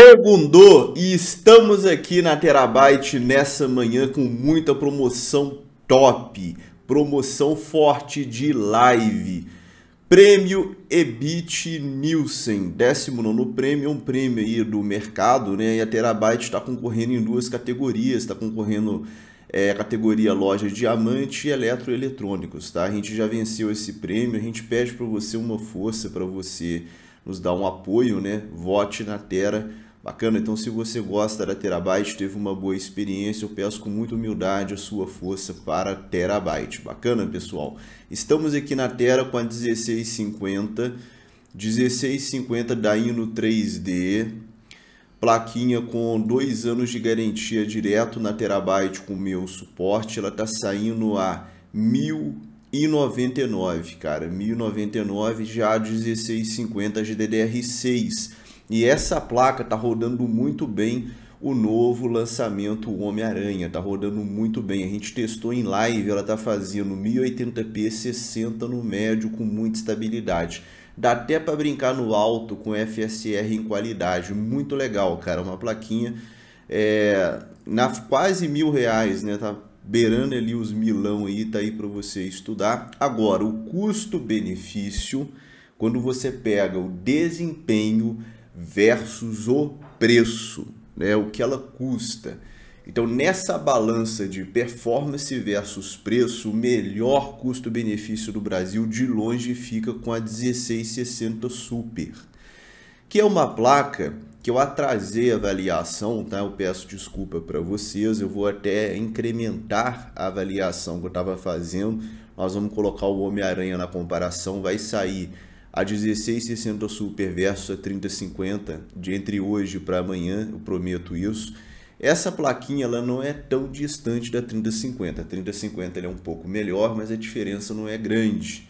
Segundou e estamos aqui na Terabyte nessa manhã com muita promoção top, promoção forte de live. Prêmio EBIT Nielsen, 19 prêmio, é um prêmio aí do mercado, né? E a Terabyte está concorrendo em duas categorias, está concorrendo é, categoria loja diamante e eletroeletrônicos, tá? A gente já venceu esse prêmio, a gente pede para você uma força, para você nos dar um apoio, né? Vote na Terra. Bacana, então se você gosta da Terabyte, teve uma boa experiência, eu peço com muita humildade a sua força para Terabyte. Bacana, pessoal? Estamos aqui na terra com a 1650, 1650 da Inno 3D, plaquinha com dois anos de garantia direto na Terabyte com meu suporte, ela está saindo a 1099, cara, 1099 já 1650 de DDR6 e essa placa está rodando muito bem o novo lançamento Homem-Aranha, está rodando muito bem. A gente testou em live, ela está fazendo 1080p 60 no médio com muita estabilidade. Dá até para brincar no alto com FSR em qualidade, muito legal, cara. Uma plaquinha é, na quase mil reais, né? Tá beirando ali os milão aí, tá aí para você estudar. Agora, o custo-benefício, quando você pega o desempenho versus o preço, né? o que ela custa. Então, nessa balança de performance versus preço, o melhor custo-benefício do Brasil de longe fica com a 1660 Super, que é uma placa que eu atrasei a avaliação, tá? Eu peço desculpa para vocês, eu vou até incrementar a avaliação que eu estava fazendo. Nós vamos colocar o Homem-Aranha na comparação, vai sair a 1660 Super versus a 3050, de entre hoje para amanhã, eu prometo isso. Essa plaquinha ela não é tão distante da 3050. A 3050 é um pouco melhor, mas a diferença não é grande.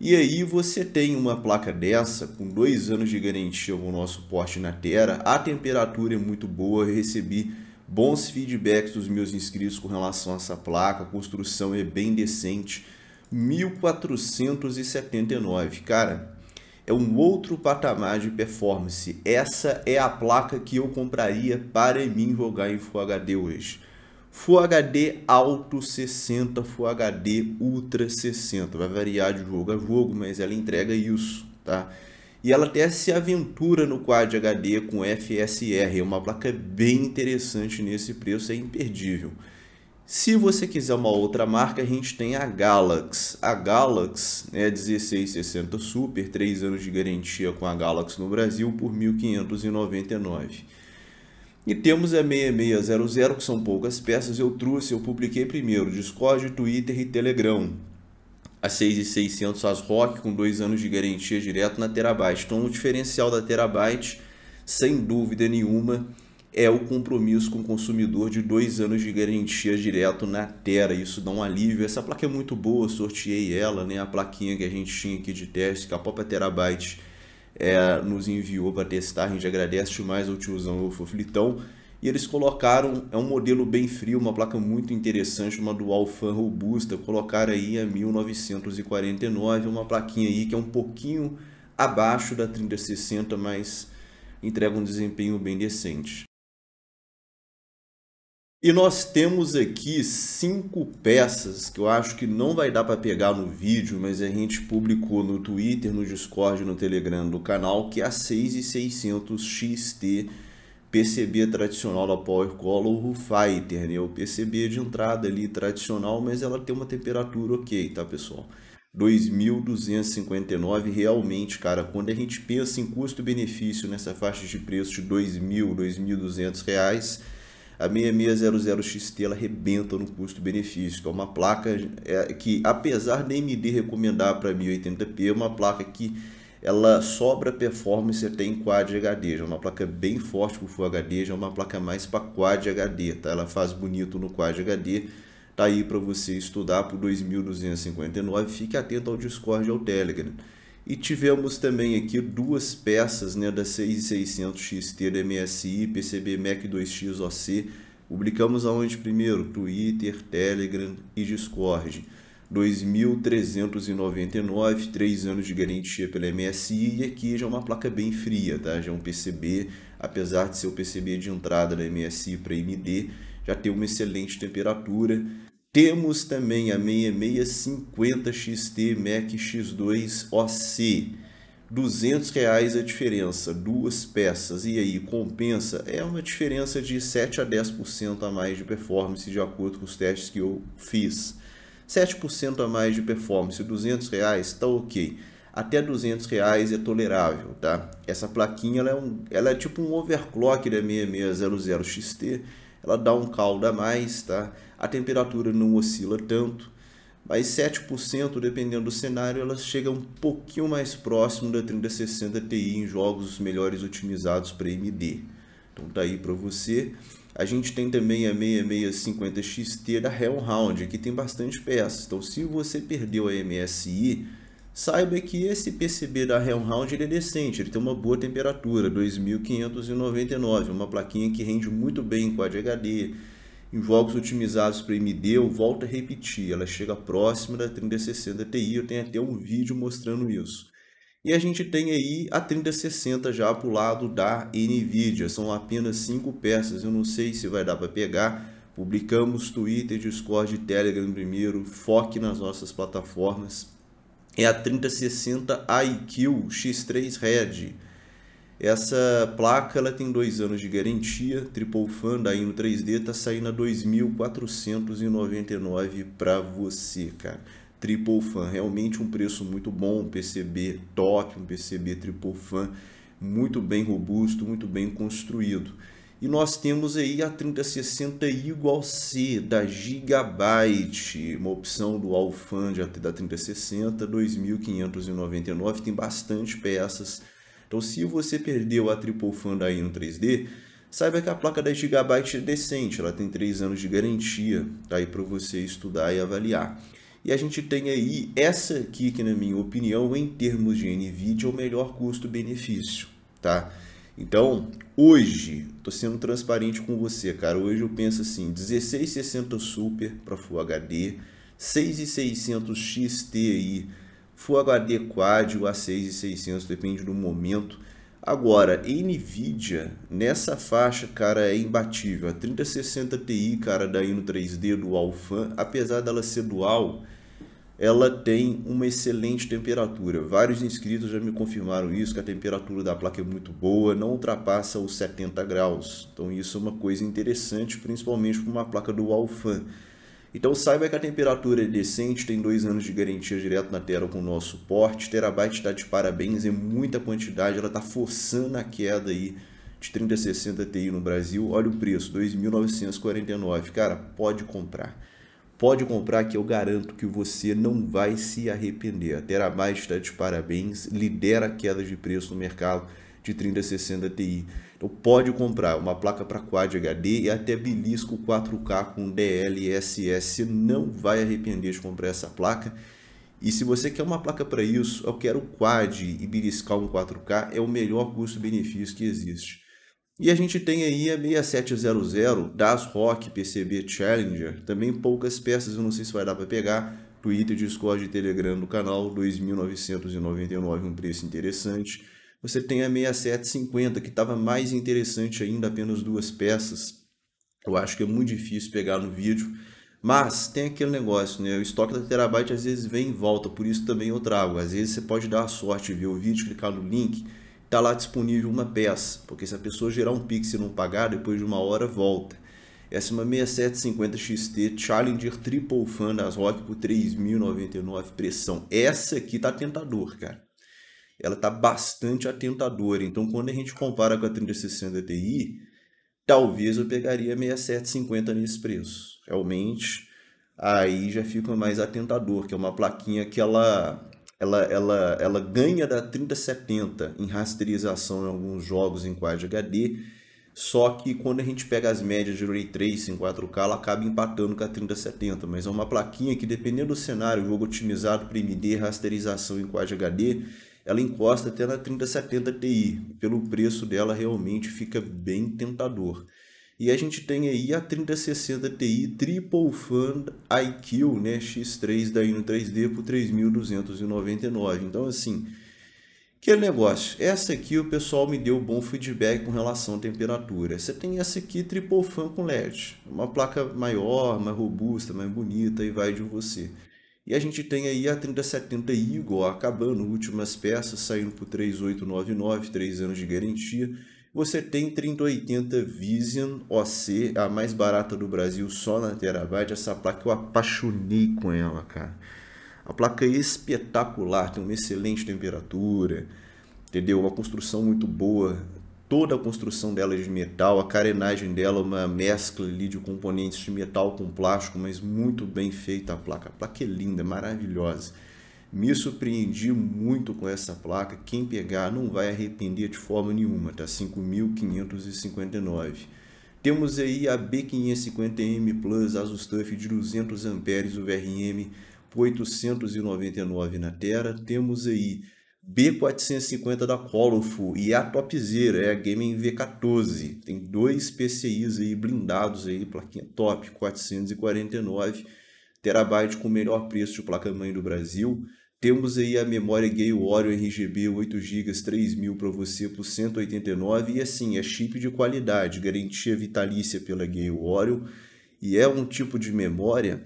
E aí você tem uma placa dessa, com dois anos de garantia no nosso porte na Terra, a temperatura é muito boa, eu recebi bons feedbacks dos meus inscritos com relação a essa placa, a construção é bem decente, 1479, cara, é um outro patamar de performance. Essa é a placa que eu compraria para mim jogar em Full HD hoje. Full HD Alto 60, Full HD Ultra 60. Vai variar de jogo a jogo, mas ela entrega isso, tá? E ela até se aventura no Quad HD com FSR, é uma placa bem interessante nesse preço, é imperdível. Se você quiser uma outra marca, a gente tem a Galax. A Galax é né, 1660 Super, 3 anos de garantia com a Galax no Brasil por 1599. E temos a 6600, que são poucas peças, eu trouxe, eu publiquei primeiro, Discord, Twitter e Telegram. A 6600 as Rock com 2 anos de garantia direto na Terabyte. Então o diferencial da Terabyte, sem dúvida nenhuma, é o compromisso com o consumidor de dois anos de garantia direto na Terra. Isso dá um alívio. Essa placa é muito boa, sorteei ela, né? A plaquinha que a gente tinha aqui de teste, que a própria Terabyte é, nos enviou para testar. A gente agradece demais ao tiozão o Foflitão. E eles colocaram, é um modelo bem frio, uma placa muito interessante, uma dual fan robusta. Colocaram aí a 1949, uma plaquinha aí que é um pouquinho abaixo da 3060, mas entrega um desempenho bem decente. E nós temos aqui cinco peças que eu acho que não vai dar para pegar no vídeo, mas a gente publicou no Twitter, no Discord, no Telegram do canal, que é a 6600 XT PCB tradicional da Power Color Fighter, né? O PCB é de entrada ali tradicional, mas ela tem uma temperatura ok, tá pessoal? 2.259 realmente, cara, quando a gente pensa em custo-benefício nessa faixa de preço de 2.000, 2.200 reais, a 6600XT ela arrebenta no custo-benefício, é uma placa é, que, apesar me AMD recomendar para 1080p, é uma placa que ela sobra performance até em Quad HD, já é uma placa bem forte para o Full HD, já é uma placa mais para Quad HD, tá? ela faz bonito no Quad HD, tá aí para você estudar por 2.259, fique atento ao Discord e ao Telegram. E tivemos também aqui duas peças né, da 6600 XT da MSI, PCB Mac 2X OC. Publicamos aonde primeiro? Twitter, Telegram e Discord. 2.399, 3 anos de garantia pela MSI e aqui já é uma placa bem fria, tá? Já é um PCB, apesar de ser o PCB de entrada da MSI para MD, já tem uma excelente temperatura, temos também a 6650 XT Mac X2 OC. 200 reais a diferença, duas peças, e aí compensa? É uma diferença de 7 a 10% a mais de performance, de acordo com os testes que eu fiz. 7% a mais de performance, 200 reais, tá ok. Até 200 reais é tolerável, tá? Essa plaquinha ela é, um, ela é tipo um overclock da 6600 XT, ela dá um caldo a mais, tá? A temperatura não oscila tanto, mas 7%, dependendo do cenário, ela chega um pouquinho mais próximo da 3060 Ti em jogos melhores otimizados para AMD. Então tá aí para você. A gente tem também a 6650 XT da Hellhound que tem bastante peças. Então se você perdeu a MSI, Saiba que esse PCB da Helmhound ele é decente, ele tem uma boa temperatura, 2599, uma plaquinha que rende muito bem em Quad HD, em jogos otimizados para AMD, eu volto a repetir, ela chega próxima da 3060 Ti, eu tenho até um vídeo mostrando isso. E a gente tem aí a 3060 já para o lado da NVIDIA, são apenas 5 peças, eu não sei se vai dar para pegar, publicamos Twitter, Discord, Telegram primeiro, foque nas nossas plataformas, é a 3060 IQ X3 Red. Essa placa ela tem dois anos de garantia, triple fan da Ino 3D, tá saindo a 2.499 para você, cara. Triple fan, realmente um preço muito bom, um PCB top, um PCB triple fan, muito bem robusto, muito bem construído. E nós temos aí a 3060 igual C da Gigabyte, uma opção do Alfand da 3060, 2599, tem bastante peças. Então se você perdeu a Triple Fan aí no 3D, saiba que a placa da Gigabyte é decente, ela tem 3 anos de garantia, tá aí para você estudar e avaliar. E a gente tem aí essa aqui, que na minha opinião, em termos de NVIDIA, é o melhor custo-benefício, tá? Então, hoje, tô sendo transparente com você, cara. Hoje eu penso assim, 1660 Super para Full HD, 6600 XTi, Full HD Quad ou A6600, depende do momento. Agora, Nvidia, nessa faixa, cara, é imbatível. A 3060 Ti, cara, da no 3D, do fan, apesar dela ser dual, ela tem uma excelente temperatura. Vários inscritos já me confirmaram isso, que a temperatura da placa é muito boa, não ultrapassa os 70 graus. Então isso é uma coisa interessante, principalmente para uma placa do Alfan. Então saiba que a temperatura é decente, tem dois anos de garantia direto na tela com o nosso suporte. Terabyte está de parabéns, é muita quantidade, ela está forçando a queda aí de 3060 Ti no Brasil. Olha o preço, 2.949. Cara, pode comprar. Pode comprar que eu garanto que você não vai se arrepender. A Terabyte está de parabéns, lidera quedas de preço no mercado de 3060 Ti. Então pode comprar uma placa para Quad HD e até belisco 4K com DLSS. Você não vai arrepender de comprar essa placa. E se você quer uma placa para isso, eu quero Quad e beliscar um 4K, é o melhor custo-benefício que existe. E a gente tem aí a 6700 das Rock PCB Challenger, também poucas peças, eu não sei se vai dar para pegar. Twitter, Discord e Telegram do canal, 2.999, um preço interessante. Você tem a 6750, que estava mais interessante ainda, apenas duas peças. Eu acho que é muito difícil pegar no vídeo. Mas tem aquele negócio, né? O estoque da Terabyte às vezes vem em volta, por isso também eu trago. Às vezes você pode dar a sorte, ver o vídeo, clicar no link está lá disponível uma peça, porque se a pessoa gerar um Pix e não pagar, depois de uma hora volta. Essa é uma 6750 XT Challenger Triple Fan das Rock por 3.099 pressão. Essa aqui tá tentador, cara. Ela tá bastante atentadora. Então, quando a gente compara com a 3060 Ti, talvez eu pegaria a 6750 nesse preço. Realmente, aí já fica mais atentador, que é uma plaquinha que ela ela, ela, ela ganha da 3070 em rasterização em alguns jogos em Quad HD, só que quando a gente pega as médias de Ray Tracing 4K, ela acaba empatando com a 3070, mas é uma plaquinha que dependendo do cenário, jogo otimizado para MD, rasterização em Quad HD, ela encosta até na 3070 Ti, pelo preço dela realmente fica bem tentador. E a gente tem aí a 3060 Ti Triple Fan IQ, né, X3 da Ino 3D por 3.299. Então assim, que negócio, essa aqui o pessoal me deu bom feedback com relação à temperatura. Você tem essa aqui Triple Fan com LED, uma placa maior, mais robusta, mais bonita e vai de você. E a gente tem aí a 3070 Eagle acabando, últimas peças, saindo por 3899, 3 anos de garantia. Você tem 3080 Vision OC, a mais barata do Brasil, só na Terabyte. Essa placa eu apaixonei com ela, cara. A placa é espetacular, tem uma excelente temperatura, entendeu? Uma construção muito boa. Toda a construção dela é de metal, a carenagem dela é uma mescla ali de componentes de metal com plástico, mas muito bem feita a placa. A placa é linda, maravilhosa. Me surpreendi muito com essa placa. Quem pegar não vai arrepender de forma nenhuma, tá? 5.559. Temos aí a B550M Plus Asus TUF de 200 amperes UVRM por 899 na Terra. Temos aí B450 da Colofu e a topzera, é a Gaming V14. Tem dois PCIs aí blindados aí, plaquinha top, 449 terabyte com o melhor preço de placa-mãe do Brasil. Temos aí a memória Gay Warrior RGB 8 GB 3000 para você por 189 e assim, é chip de qualidade, garantia vitalícia pela Gay Warrior e é um tipo de memória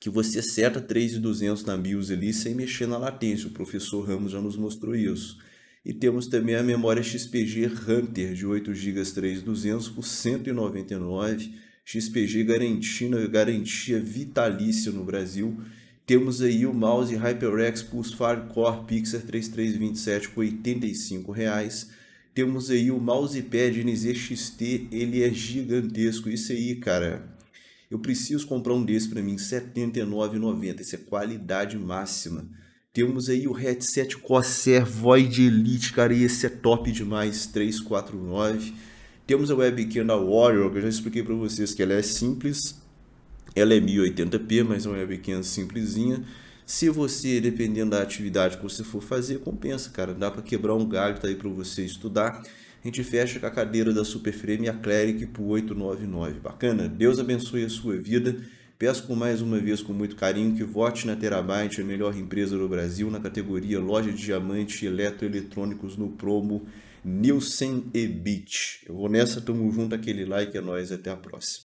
que você seta 3200 na BIOS ali sem mexer na latência. O professor Ramos já nos mostrou isso. E temos também a memória XPG Hunter de 8 GB 3200 por 199 XPG garantia, garantia vitalícia no Brasil temos aí o mouse HyperX Pulse Core Pixar 3327 por 85. Reais. Temos aí o mousepad NZXT, ele é gigantesco. Isso aí, cara, eu preciso comprar um desse para mim, 79,90. Isso é qualidade máxima. Temos aí o headset Corsair Void Elite, cara, e esse é top demais, 349. Temos a webcam da Warrior, que eu já expliquei para vocês que ela é simples, ela é 1080p, mas é uma webcam simplesinha. Se você, dependendo da atividade que você for fazer, compensa, cara. Dá para quebrar um galho, tá aí para você estudar. A gente fecha com a cadeira da Superframe e a Cleric por 899. Bacana? Deus abençoe a sua vida. Peço mais uma vez, com muito carinho, que vote na Terabyte, a melhor empresa do Brasil, na categoria Loja de Diamante Eletroeletrônicos no promo Nielsen e Beach. Eu vou nessa, tamo junto, aquele like, é nóis, até a próxima.